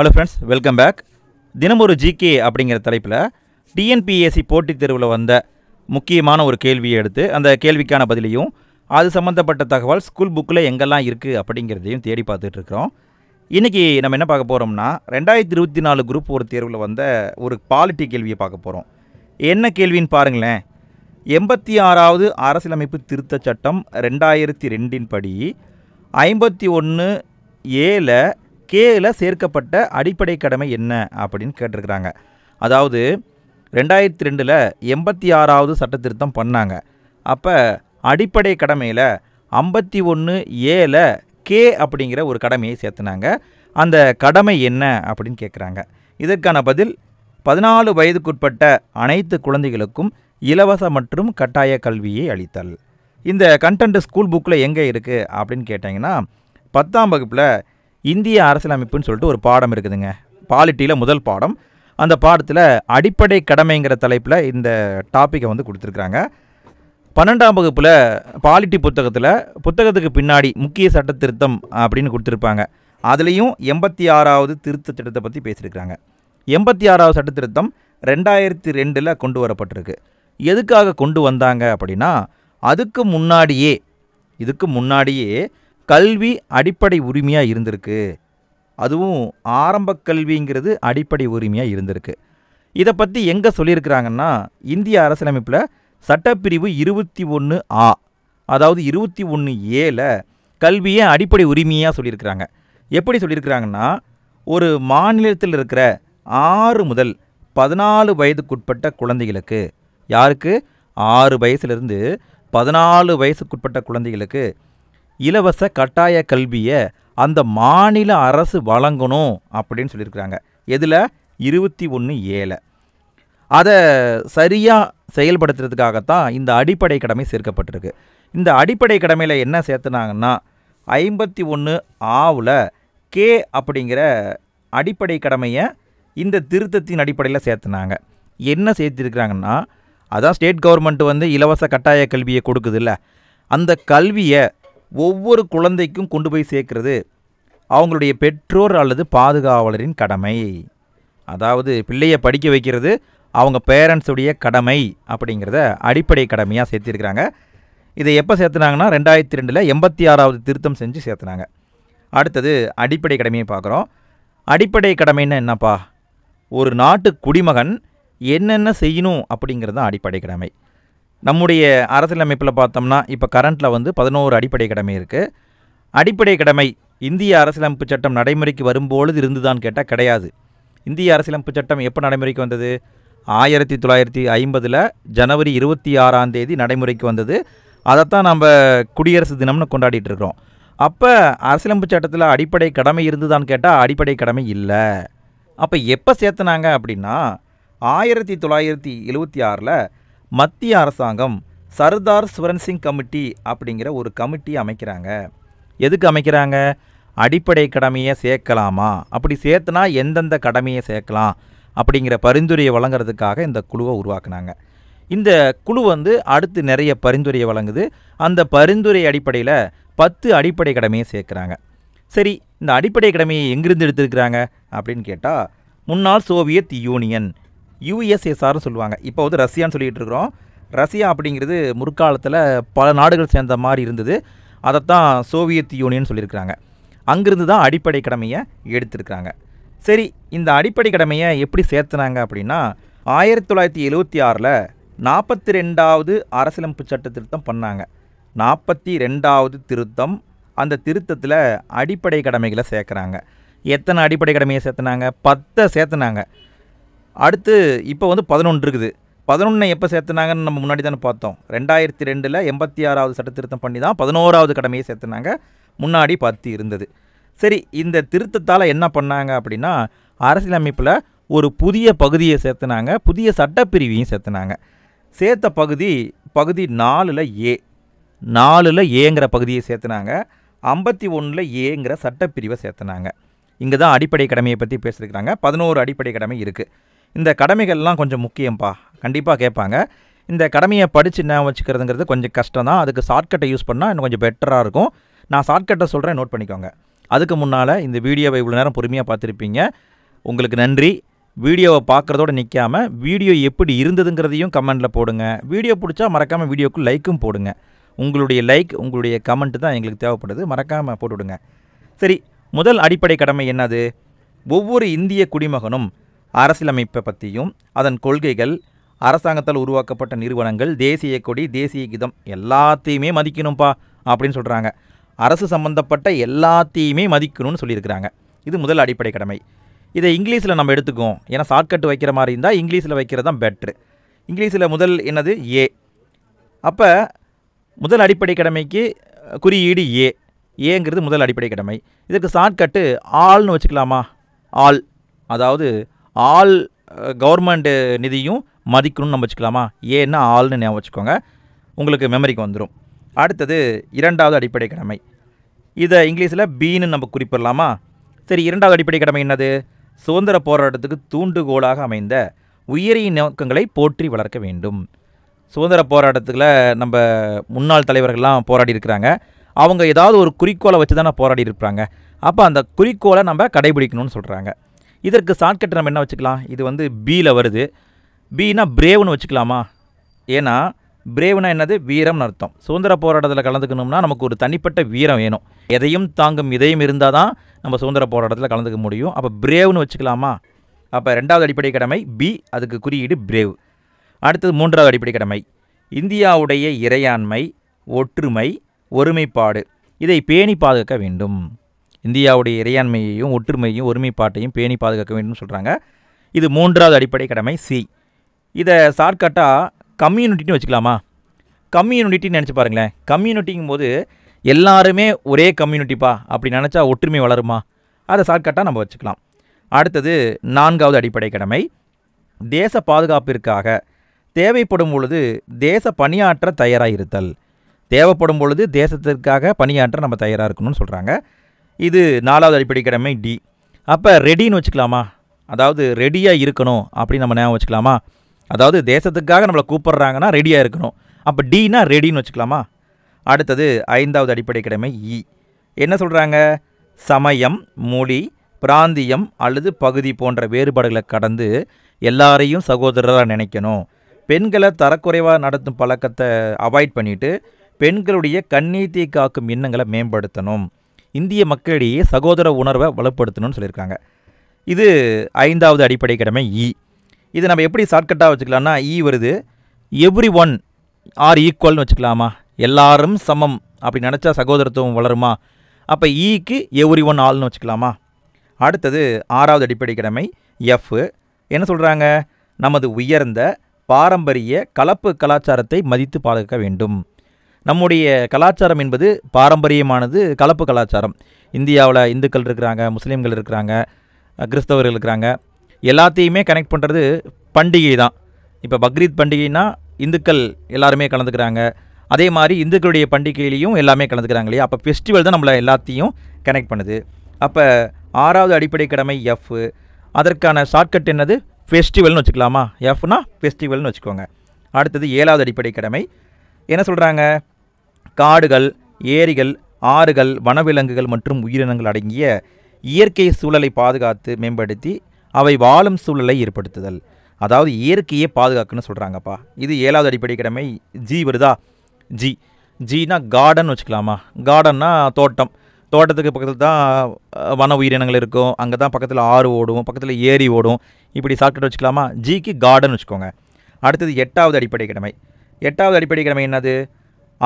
Hello friends welcome back தினம் ஒரு GK அப்படிங்கிற தலைப்பில் டிஎன்பிஎஸ்சி போட்டித் தேர்வில் வந்த முக்கியமான ஒரு கேள்வியை எடுத்து அந்த கேள்விக்கான பதிலையும் அது சம்மந்தப்பட்ட தகவல் ஸ்கூல் புக்கில் எங்கெல்லாம் இருக்குது அப்படிங்கிறதையும் தேடி பார்த்துட்ருக்குறோம் இன்றைக்கி நம்ம என்ன பார்க்க போகிறோம்னா ரெண்டாயிரத்தி இருபத்தி நாலு குரூப் ஒரு தேர்வில் வந்த ஒரு பாலிட்டி கேள்வியை பார்க்க போகிறோம் என்ன கேள்வின்னு பாருங்களேன் எண்பத்தி ஆறாவது அரசியலமைப்பு திருத்தச் சட்டம் ரெண்டாயிரத்தி ரெண்டின் படி ஐம்பத்தி ஒன்று ஏழை கேயில் சேர்க்கப்பட்ட அடிப்படை கடமை என்ன அப்படின்னு கேட்டிருக்கிறாங்க அதாவது ரெண்டாயிரத்தி ரெண்டில் எண்பத்தி ஆறாவது சட்டத்திருத்தம் பண்ணாங்க அப்போ அடிப்படை கடமையில் ஐம்பத்தி ஒன்று ஏல கே அப்படிங்கிற ஒரு கடமையை சேர்த்துனாங்க அந்த கடமை என்ன அப்படின்னு கேட்குறாங்க இதற்கான பதில் பதினாலு வயதுக்குட்பட்ட அனைத்து குழந்தைகளுக்கும் இலவச மற்றும் கட்டாய கல்வியை அளித்தல் இந்த கண்டென்ட் ஸ்கூல் புக்கில் எங்கே இருக்குது அப்படின்னு கேட்டிங்கன்னா பத்தாம் வகுப்பில் இந்திய அரசியலமைப்புன்னு சொல்லிட்டு ஒரு பாடம் இருக்குதுங்க பாலிட்டியில் முதல் பாடம் அந்த பாடத்தில் அடிப்படை கடமைங்கிற தலைப்பில் இந்த டாப்பிக்கை வந்து கொடுத்துருக்குறாங்க பன்னெண்டாம் வகுப்பில் பாலிட்டி புத்தகத்தில் புத்தகத்துக்கு பின்னாடி முக்கிய சட்ட திருத்தம் அப்படின்னு கொடுத்துருப்பாங்க அதுலேயும் எண்பத்தி ஆறாவது திருத்த திட்டத்தை பற்றி பேசியிருக்கிறாங்க எண்பத்தி ஆறாவது சட்ட திருத்தம் ரெண்டாயிரத்தி ரெண்டில் கொண்டு வரப்பட்டிருக்கு எதுக்காக கொண்டு வந்தாங்க அப்படின்னா அதுக்கு முன்னாடியே இதுக்கு முன்னாடியே கல்வி அடிப்படை உரிமையாக இருந்திருக்கு அதுவும் ஆரம்ப கல்விங்கிறது அடிப்படை உரிமையாக இருந்திருக்கு இதை பற்றி எங்கே சொல்லியிருக்கிறாங்கன்னா இந்திய அரசியலமைப்பில் சட்டப்பிரிவு இருபத்தி ஒன்று ஆ அதாவது இருபத்தி ஒன்று ஏல கல்வியை அடிப்படை உரிமையாக சொல்லியிருக்கிறாங்க எப்படி சொல்லியிருக்கிறாங்கன்னா ஒரு மாநிலத்தில் இருக்கிற ஆறு முதல் பதினாலு வயதுக்குட்பட்ட குழந்தைகளுக்கு யாருக்கு ஆறு வயசுலேருந்து பதினாலு வயசுக்குட்பட்ட குழந்தைகளுக்கு இலவச கட்டாய கல்வியை அந்த மாநில அரசு வழங்கணும் அப்படின்னு சொல்லியிருக்கிறாங்க இதில் இருபத்தி ஒன்று ஏழை அதை சரியாக செயல்படுத்துறதுக்காகத்தான் இந்த அடிப்படை கடமை சேர்க்கப்பட்டிருக்கு இந்த அடிப்படை கடமையில் என்ன சேர்த்துனாங்கன்னா ஐம்பத்தி ஒன்று ஆவில் கே அப்படிங்கிற அடிப்படை கடமையை இந்த திருத்தத்தின் அடிப்படையில் சேர்த்துனாங்க என்ன சேர்த்துருக்குறாங்கன்னா அதான் ஸ்டேட் கவர்மெண்ட் வந்து இலவச கட்டாய கல்வியை கொடுக்குதுல்ல அந்த கல்வியை ஒவ்வொரு குழந்தைக்கும் கொண்டு போய் சேர்க்கிறது அவங்களுடைய பெற்றோர் அல்லது பாதுகாவலரின் கடமை அதாவது பிள்ளையை படிக்க வைக்கிறது அவங்க பேரண்ட்ஸுடைய கடமை அப்படிங்கிறத அடிப்படை கடமையாக சேர்த்திருக்கிறாங்க இதை எப்போ சேர்த்துனாங்கன்னா ரெண்டாயிரத்தி ரெண்டில் எண்பத்தி ஆறாவது திருத்தம் செஞ்சு சேர்த்துனாங்க அடுத்தது அடிப்படை கடமையை பார்க்குறோம் அடிப்படை கடமைன்னா என்னப்பா ஒரு நாட்டு குடிமகன் என்னென்ன செய்யணும் அப்படிங்கிறது தான் அடிப்படை கடமை நம்முடைய அரசியலமைப்பில் பார்த்தோம்னா இப்போ கரண்ட்டில் வந்து பதினோரு அடிப்படை கடமை இருக்குது அடிப்படை கடமை இந்திய அரசியலமைப்பு சட்டம் நடைமுறைக்கு வரும்பொழுது இருந்துதான் கேட்டால் கிடையாது இந்திய அரசியலமைப்பு சட்டம் எப்போ நடைமுறைக்கு வந்தது ஆயிரத்தி தொள்ளாயிரத்தி ஐம்பதில் ஜனவரி இருபத்தி ஆறாம் தேதி நடைமுறைக்கு வந்தது அதைத்தான் நம்ம குடியரசு தினம்னு கொண்டாடிட்டு இருக்கிறோம் அப்போ அரசியலமைப்பு சட்டத்தில் அடிப்படை கடமை இருந்துதான் கேட்டால் அடிப்படை கடமை இல்லை அப்போ எப்போ சேர்த்துனாங்க அப்படின்னா ஆயிரத்தி தொள்ளாயிரத்தி எழுபத்தி ஆறில் மத்திய அரசாங்கம் சர்தார் சுவரன் சிங் கமிட்டி அப்படிங்கிற ஒரு கமிட்டி அமைக்கிறாங்க எதுக்கு அமைக்கிறாங்க அடிப்படை கடமையை சேர்க்கலாமா அப்படி சேர்த்துனா எந்தெந்த கடமையை சேர்க்கலாம் அப்படிங்கிற பரிந்துரையை வழங்குறதுக்காக இந்த குழுவை உருவாக்குனாங்க இந்த குழு வந்து அடுத்து நிறைய பரிந்துரையை வழங்குது அந்த பரிந்துரை அடிப்படையில் பத்து அடிப்படை கடமையை சேர்க்குறாங்க சரி இந்த அடிப்படை கடமையை எங்கிருந்து எடுத்திருக்கிறாங்க அப்படின்னு கேட்டால் முன்னாள் சோவியத் யூனியன் யூஎஸ்எஸ்ஆர்னு சொல்லுவாங்க இப்போ வந்து ரஷ்யான்னு சொல்லிட்டு இருக்கிறோம் ரஷ்யா அப்படிங்கிறது முற்காலத்தில் பல நாடுகள் சேர்ந்த மாதிரி இருந்தது அதைத்தான் சோவியத் யூனியன் சொல்லியிருக்கிறாங்க அங்கிருந்து தான் அடிப்படை கடமையை எடுத்திருக்கிறாங்க சரி இந்த அடிப்படை கடமையை எப்படி சேர்த்துனாங்க அப்படின்னா ஆயிரத்தி தொள்ளாயிரத்தி எழுவத்தி ஆறில் நாற்பத்தி ரெண்டாவது அரசியலமைப்பு சட்ட திருத்தம் பண்ணாங்க நாற்பத்தி ரெண்டாவது திருத்தம் அந்த திருத்தத்தில் அடிப்படை கடமைகளை சேர்க்குறாங்க எத்தனை அடிப்படை கடமையை சேர்த்துனாங்க பத்தை சேர்த்துனாங்க அடுத்து இப்போ வந்து பதினொன்று இருக்குது பதினொன்னை எப்போ சேர்த்துனாங்கன்னு நம்ம முன்னாடி தானே பார்த்தோம் ரெண்டாயிரத்தி ரெண்டில் எண்பத்தி ஆறாவது சட்டத்திருத்தம் பண்ணி தான் பதினோராவது கடமையை சேர்த்துனாங்க முன்னாடி பார்த்து இருந்தது சரி இந்த திருத்தத்தால் என்ன பண்ணாங்க அப்படின்னா அரசியலமைப்பில் ஒரு புதிய பகுதியை சேர்த்துனாங்க புதிய சட்டப்பிரிவையும் சேர்த்துனாங்க சேர்த்த பகுதி பகுதி நாலில் ஏ நாலில் ஏங்கிற பகுதியை சேர்த்துனாங்க ஐம்பத்தி ஒன்றில் ஏங்கிற சட்டப்பிரிவை சேர்த்துனாங்க இங்கே தான் அடிப்படை கடமையை பற்றி பேசியிருக்கிறாங்க பதினோரு அடிப்படை கடமை இருக்குது இந்த கடமைகள்லாம் கொஞ்சம் முக்கியம்ப்பா கண்டிப்பாக கேட்பாங்க இந்த கடமையை படித்து என்ன வச்சுக்கிறதுங்கிறது கொஞ்சம் கஷ்டம் தான் அதுக்கு ஷார்ட்கட்டை யூஸ் பண்ணால் இன்னும் கொஞ்சம் பெட்டராக இருக்கும் நான் ஷார்ட்கட்டை சொல்கிறேன் நோட் பண்ணிக்கோங்க அதுக்கு முன்னால் இந்த வீடியோவை இவ்வளோ நேரம் பொறுமையாக பார்த்துருப்பீங்க உங்களுக்கு நன்றி வீடியோவை பார்க்குறதோடு நிற்காமல் வீடியோ எப்படி இருந்ததுங்கிறதையும் கமெண்ட்டில் போடுங்க வீடியோ பிடிச்சா மறக்காமல் வீடியோக்கு லைக்கும் போடுங்க உங்களுடைய லைக் உங்களுடைய கமெண்ட்டு தான் எங்களுக்கு தேவைப்படுது மறக்காமல் போட்டுவிடுங்க சரி முதல் அடிப்படை கடமை என்னது ஒவ்வொரு இந்திய குடிமகனும் அரசியலமைப்பை பற்றியும் அதன் கொள்கைகள் அரசாங்கத்தால் உருவாக்கப்பட்ட நிறுவனங்கள் தேசிய கொடி தேசிய கீதம் எல்லாத்தையுமே மதிக்கணும்ப்பா அப்படின்னு சொல்கிறாங்க அரசு சம்பந்தப்பட்ட எல்லாத்தையுமே மதிக்கணும்னு சொல்லியிருக்கிறாங்க இது முதல் அடிப்படை கடமை இதை இங்கிலீஷில் நம்ம எடுத்துக்குவோம் ஏன்னா ஷார்ட்கட் வைக்கிற மாதிரி இருந்தால் இங்கிலீஷில் வைக்கிறது தான் பெட்ரு இங்கிலீஷில் முதல் என்னது ஏ அப்போ முதல் அடிப்படை கடமைக்கு குறியீடு ஏ ஏங்கிறது முதல் அடிப்படை கடமை இதுக்கு ஷார்ட்கட்டு ஆள்னு வச்சுக்கலாமா ஆள் அதாவது ஆல் கவர்மெண்ட் நிதியும் மதிக்கணும்னு நம்ம வச்சுக்கலாமா ஏன்னா ஆள்னு ஞாபகம் வச்சுக்கோங்க உங்களுக்கு மெமரிக்கு வந்துடும் அடுத்தது இரண்டாவது அடிப்படை கடமை இதை இங்கிலீஷில் பீன்னு நம்ம குறிப்பிடலாமா சரி இரண்டாவது அடிப்படை கடமை என்னது சுதந்திர போராட்டத்துக்கு தூண்டுகோலாக அமைந்த உயரிய நோக்கங்களை போற்றி வளர்க்க வேண்டும் சுதந்திர போராட்டத்தில் நம்ம முன்னாள் தலைவர்கள்லாம் போராடி இருக்கிறாங்க அவங்க ஏதாவது ஒரு குறிக்கோளை வச்சு தானே போராடி இருப்பாங்க அப்போ அந்த குறிக்கோளை நம்ம கடைபிடிக்கணும்னு சொல்கிறாங்க இதற்கு ஷார்ட்கட் நம்ம என்ன வச்சுக்கலாம் இது வந்து பியில் வருது பீனா பிரேவ்னு வச்சுக்கலாமா ஏன்னா பிரேவ்னா என்னது வீரம்னு அர்த்தம் சுதந்திர போராட்டத்தில் கலந்துக்கணும்னா நமக்கு ஒரு தனிப்பட்ட வீரம் வேணும் எதையும் தாங்கும் இதையும் இருந்தால் தான் நம்ம சுதந்திர போராட்டத்தில் கலந்துக்க முடியும் அப்போ பிரேவ்னு வச்சுக்கலாமா அப்போ ரெண்டாவது அடிப்படை கடமை பி அதுக்கு குறியீடு பிரேவ் அடுத்தது மூன்றாவது அடிப்படை கடமை இந்தியாவுடைய இறையாண்மை ஒற்றுமை ஒருமைப்பாடு இதை பேணி பாதுகாக்க வேண்டும் இந்தியாவுடைய இறையாண்மையையும் ஒற்றுமையையும் ஒருமைப்பாட்டையும் பேணி பாதுகாக்க வேண்டும் சொல்கிறாங்க இது மூன்றாவது அடிப்படை கடமை சி இதை ஷார்ட்கட்டாக கம்யூனிட்டின்னு வச்சுக்கலாமா கம்யூனிட்டின்னு நினச்சி பாருங்களேன் கம்யூனிட்டிங்கும் போது எல்லாருமே ஒரே கம்யூனிட்டிப்பா அப்படி நினச்சா ஒற்றுமை வளருமா அதை ஷார்ட்கட்டாக நம்ம வச்சுக்கலாம் அடுத்தது நான்காவது அடிப்படை கடமை தேச பாதுகாப்பிற்காக தேவைப்படும் பொழுது தேச பணியாற்ற தயாராக இருத்தல் தேவைப்படும் பொழுது தேசத்திற்காக பணியாற்ற நம்ம தயாராக இருக்கணும்னு சொல்கிறாங்க இது நாலாவது அடிப்படை கடமை டி அப்போ ரெடின்னு வச்சுக்கலாமா அதாவது ரெடியாக இருக்கணும் அப்படின்னு நம்ம ஞாபகம் வச்சுக்கலாமா அதாவது தேசத்துக்காக நம்மளை கூப்பிட்றாங்கன்னா ரெடியாக இருக்கணும் அப்போ டீனா ரெடின்னு வச்சுக்கலாமா அடுத்தது ஐந்தாவது அடிப்படை கடமை இ e. என்ன சொல்கிறாங்க சமயம் மொழி பிராந்தியம் அல்லது பகுதி போன்ற வேறுபாடுகளை கடந்து எல்லாரையும் சகோதரராக நினைக்கணும் பெண்களை தரக்குறைவாக நடத்தும் பழக்கத்தை அவாய்ட் பண்ணிவிட்டு பெண்களுடைய கண்ணீத்தை காக்கும் எண்ணங்களை மேம்படுத்தணும் இந்திய மக்களிடையே சகோதர உணர்வை வலுப்படுத்தணும்னு சொல்லியிருக்காங்க இது ஐந்தாவது அடிப்படை கடமை இ e. இது நம்ம எப்படி ஷார்ட்கட்டாக வச்சுக்கலாம்னா இ e வருது எவ்ரி ஒன் ஆர் ஈக்குவல்னு வச்சுக்கலாமா எல்லாரும் சமம் அப்படி நினச்சா சகோதரத்துவம் வளருமா அப்போ ஈக்கு e எவ்ரி ஒன் ஆள்னு வச்சுக்கலாமா அடுத்தது ஆறாவது அடிப்படை கடமை எஃப் என்ன சொல்கிறாங்க நமது உயர்ந்த பாரம்பரிய கலப்பு கலாச்சாரத்தை மதித்து பாதுகாக்க வேண்டும் நம்முடைய கலாச்சாரம் என்பது பாரம்பரியமானது கலப்பு கலாச்சாரம் இந்தியாவில் இந்துக்கள் இருக்கிறாங்க முஸ்லீம்கள் இருக்கிறாங்க கிறிஸ்தவர்கள் இருக்கிறாங்க எல்லாத்தையுமே கனெக்ட் பண்ணுறது பண்டிகை தான் இப்போ பக்ரீத் பண்டிகைனா இந்துக்கள் எல்லாருமே கலந்துக்கிறாங்க அதே மாதிரி இந்துக்களுடைய பண்டிகையிலையும் எல்லாமே கலந்துக்கிறாங்க இல்லையா அப்போ ஃபெஸ்டிவல் தான் நம்மளை எல்லாத்தையும் கனெக்ட் பண்ணுது அப்போ ஆறாவது அடிப்படை கடமை எஃப் அதற்கான ஷார்ட்கட் என்னது ஃபெஸ்டிவல்னு வச்சுக்கலாமா எஃப்னா ஃபெஸ்டிவல்னு வச்சுக்கோங்க அடுத்தது ஏழாவது அடிப்படை கடமை என்ன சொல்கிறாங்க காடுகள் ஏரிகள் ஆறுகள் வனவிலங்குகள் மற்றும் உயிரினங்கள் அடங்கிய இயற்கை சூழலை பாதுகாத்து மேம்படுத்தி அவை வாழும் சூழலை ஏற்படுத்துதல் அதாவது இயற்கையை பாதுகாக்குன்னு சொல்கிறாங்கப்பா இது ஏழாவது அடிப்படை கடமை ஜி வருதா ஜி ஜினா கார்டன் வச்சுக்கலாமா கார்டன்னா தோட்டம் தோட்டத்துக்கு பக்கத்தில் தான் வன உயிரினங்கள் இருக்கும் அங்கே தான் பக்கத்தில் ஆறு ஓடும் பக்கத்தில் ஏரி ஓடும் இப்படி சாப்பிட்டு வச்சுக்கலாமா ஜிக்கு கார்டன் வச்சுக்கோங்க அடுத்தது எட்டாவது அடிப்படை கடமை எட்டாவது அடிப்படை கடமை என்னது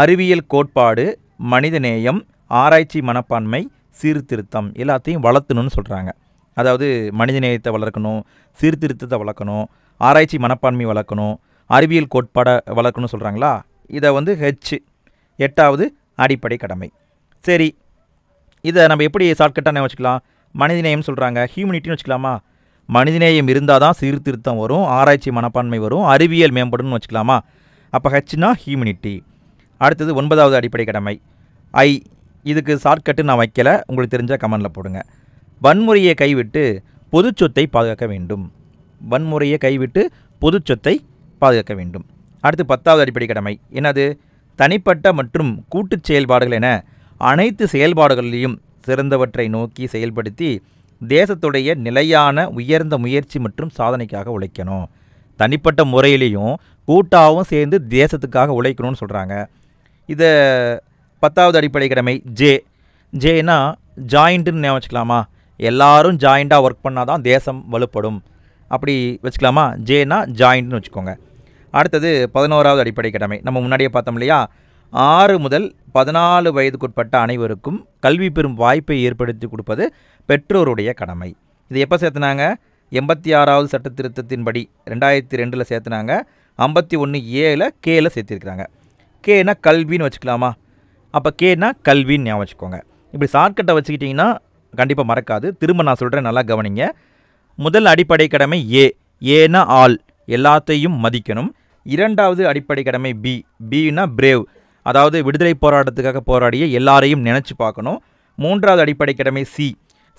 அறிவியல் கோட்பாடு மனிதநேயம் ஆராய்ச்சி மனப்பான்மை சீர்திருத்தம் எல்லாத்தையும் வளர்த்தணும்னு சொல்கிறாங்க அதாவது மனிதநேயத்தை வளர்க்கணும் சீர்திருத்தத்தை வளர்க்கணும் ஆராய்ச்சி மனப்பான்மை வளர்க்கணும் அறிவியல் கோட்பாடை வளர்க்கணும்னு சொல்கிறாங்களா இதை வந்து ஹெச் எட்டாவது அடிப்படை கடமை சரி இதை நம்ம எப்படி ஷார்ட்கட்டான வச்சுக்கலாம் மனிதநேயம் சொல்கிறாங்க ஹியூமனிட்டின்னு வச்சுக்கலாமா மனிதநேயம் இருந்தால் தான் சீர்திருத்தம் வரும் ஆராய்ச்சி மனப்பான்மை வரும் அறிவியல் மேம்படும் வச்சுக்கலாமா அப்போ ஹெச்னா ஹியூமனிட்டி அடுத்தது ஒன்பதாவது அடிப்படை கடமை ஐ இதுக்கு ஷார்ட்கட்டு நான் வைக்கலை உங்களுக்கு தெரிஞ்சால் கமெண்டில் போடுங்க வன்முறையை கைவிட்டு பொது சொத்தை பாதுகாக்க வேண்டும் வன்முறையை கைவிட்டு பொது சொத்தை பாதுகாக்க வேண்டும் அடுத்து பத்தாவது அடிப்படை கடமை என்னது தனிப்பட்ட மற்றும் கூட்டு செயல்பாடுகள் என அனைத்து செயல்பாடுகளிலையும் சிறந்தவற்றை நோக்கி செயல்படுத்தி தேசத்துடைய நிலையான உயர்ந்த முயற்சி மற்றும் சாதனைக்காக உழைக்கணும் தனிப்பட்ட முறையிலையும் கூட்டாகவும் சேர்ந்து தேசத்துக்காக உழைக்கணும்னு சொல்கிறாங்க இதை பத்தாவது அடிப்படை கடமை ஜே ஜேனா ஜாயிண்ட்டுன்னு வச்சுக்கலாமா எல்லாரும் ஜாயிண்டாக ஒர்க் பண்ணால் தான் தேசம் வலுப்படும் அப்படி வச்சுக்கலாமா ஜேனா ஜாயிண்ட்னு வச்சுக்கோங்க அடுத்தது பதினோராவது அடிப்படை கடமை நம்ம முன்னாடியே பார்த்தோம் இல்லையா ஆறு முதல் பதினாலு வயதுக்குட்பட்ட அனைவருக்கும் கல்வி பெறும் வாய்ப்பை ஏற்படுத்தி கொடுப்பது பெற்றோருடைய கடமை இது எப்போ சேர்த்துனாங்க எண்பத்தி ஆறாவது சட்ட திருத்தத்தின்படி ரெண்டாயிரத்தி ரெண்டில் சேர்த்துனாங்க ஐம்பத்தி ஒன்று ஏழில் கேல சேர்த்திருக்கிறாங்க கேனா கல்வின்னு வச்சுக்கலாமா அப்போ கேனா கல்வின்னு ஞாபகம் வச்சுக்கோங்க இப்படி ஷார்ட்கட்டை வச்சுக்கிட்டிங்கன்னா கண்டிப்பாக மறக்காது திரும்ப நான் சொல்கிறேன் நல்லா கவனிங்க முதல் அடிப்படை கடமை ஏ ஏனா ஆள் எல்லாத்தையும் மதிக்கணும் இரண்டாவது அடிப்படை கடமை பி பின்னா பிரேவ் அதாவது விடுதலை போராட்டத்துக்காக போராடிய எல்லாரையும் நினச்சி பார்க்கணும் மூன்றாவது அடிப்படை கடமை சி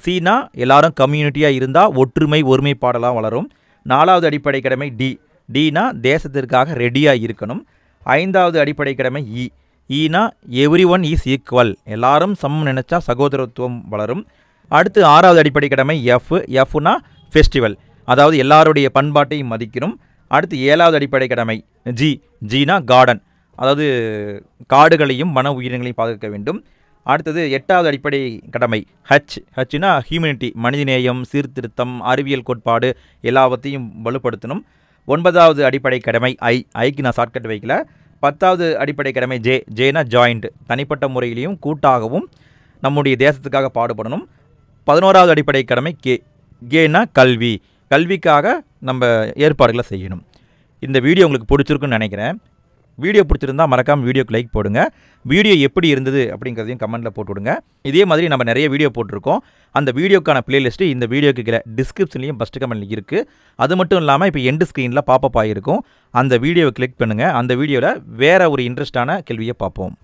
சீனா எல்லாரும் கம்யூனிட்டியாக இருந்தால் ஒற்றுமை ஒருமைப்பாடெல்லாம் வளரும் நாலாவது அடிப்படை கடமை டி டீனா தேசத்திற்காக ரெடியாக இருக்கணும் ஐந்தாவது அடிப்படை கடமை இ ஈனா எவ்ரி ஒன் இஸ் ஈக்குவல் எல்லாரும் சமம் நினச்சா சகோதரத்துவம் வளரும் அடுத்து ஆறாவது அடிப்படை கடமை எஃப் எஃப்னா ஃபெஸ்டிவல் அதாவது எல்லாருடைய பண்பாட்டையும் மதிக்கணும் அடுத்து ஏழாவது அடிப்படை கடமை ஜி ஜீனா கார்டன் அதாவது காடுகளையும் வன உயிரினங்களையும் பாதுகாக்க வேண்டும் அடுத்தது எட்டாவது அடிப்படை கடமை ஹச் ஹச்னா ஹியூமனிட்டி மனிதநேயம் சீர்திருத்தம் அறிவியல் கோட்பாடு எல்லாவற்றையும் வலுப்படுத்தணும் ஒன்பதாவது அடிப்படை கடமை ஐ ஐக்கு நான் ஷார்ட்கட் வைக்கல பத்தாவது அடிப்படை கடமை ஜே ஜேனா ஜாயிண்ட் தனிப்பட்ட முறையிலையும் கூட்டாகவும் நம்முடைய தேசத்துக்காக பாடுபடணும் பதினோராவது அடிப்படை கடமை கே கேனா கல்வி கல்விக்காக நம்ம ஏற்பாடுகளை செய்யணும் இந்த வீடியோ உங்களுக்கு பிடிச்சிருக்குன்னு நினைக்கிறேன் வீடியோ பிடிச்சிருந்தா மறக்காமல் வீடியோக்கு லைக் போடுங்க வீடியோ எப்படி இருந்தது அப்படிங்கிறதையும் கமெண்ட்டில் போட்டு விடுங்க இதே மாதிரி நம்ம நிறைய வீடியோ போட்டிருக்கோம் அந்த வீடியோக்கான பிளேலிஸ்ட்டு இந்த வீடியோக்கு கீழே டிஸ்கிரிப்ஷன்லையும் ஃபஸ்ட் கமெண்ட்லையும் இருக்குது அது மட்டும் இல்லாமல் இப்போ எண்டு ஸ்க்ரீனில் பாப்பப் ஆகிருக்கும் அந்த வீடியோவை கிளிக் பண்ணுங்கள் அந்த வீடியோவில் வேறு ஒரு இன்ட்ரெஸ்டான கேள்வியை பார்ப்போம்